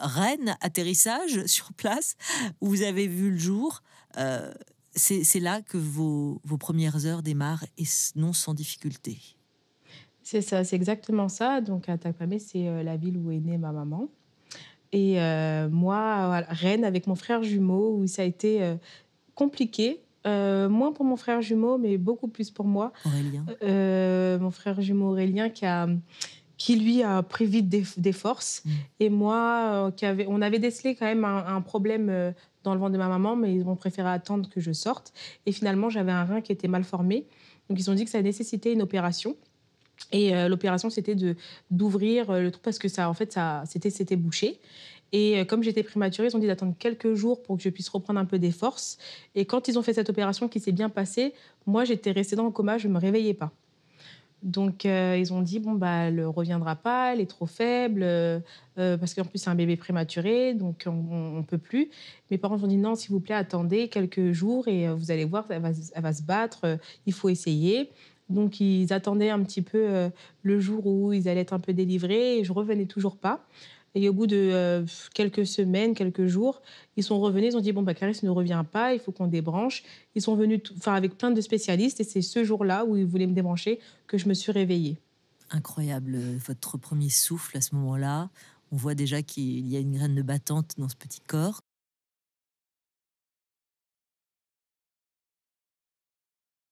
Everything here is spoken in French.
Rennes, atterrissage sur place, où vous avez vu le jour. Euh, c'est là que vos, premières heures démarrent et non sans difficulté. C'est ça, c'est exactement ça. Donc, à Takpame, c'est euh, la ville où est née ma maman. Et euh, moi, Rennes, avec mon frère jumeau, où ça a été compliqué. moins pour mon frère jumeau, mais beaucoup plus pour moi. Aurélien. mon frère jumeau Aurélien qui a qui lui a pris vite des, forces. Mm. Et moi, euh, on avait décelé quand même un, problème euh, dans le ventre de ma maman, mais ils ont préféré attendre que je sorte. Et finalement, j'avais un rein qui était mal formé. Donc ils ont dit que ça nécessitait une opération. Et euh, l'opération, c'était d'ouvrir le trou parce que ça, en fait, c'était, bouché. Et comme j'étais prématurée, ils ont dit d'attendre quelques jours pour que je puisse reprendre un peu des forces. Et quand ils ont fait cette opération qui s'est bien passée, moi, j'étais restée dans le coma, je ne me réveillais pas. Donc, euh, ils ont dit, bon, bah, elle ne reviendra pas, elle est trop faible, euh, euh, parce qu'en plus, c'est un bébé prématuré, donc on ne peut plus. Mes parents ont dit, non, s'il vous plaît, attendez quelques jours et vous allez voir, elle va, se battre, il faut essayer. Donc, ils attendaient un petit peu le jour où ils allaient être un peu délivrés et je revenais toujours pas. Et au bout de euh, quelques semaines, quelques jours, ils sont revenus, ils ont dit, bon, bah, ne revient pas, il faut qu'on débranche. Ils sont venus enfin, avec plein de spécialistes et c'est ce jour-là où ils voulaient me débrancher que je me suis réveillée. Incroyable, votre premier souffle à ce moment-là. On voit déjà qu'il y a une graine de battante dans ce petit corps.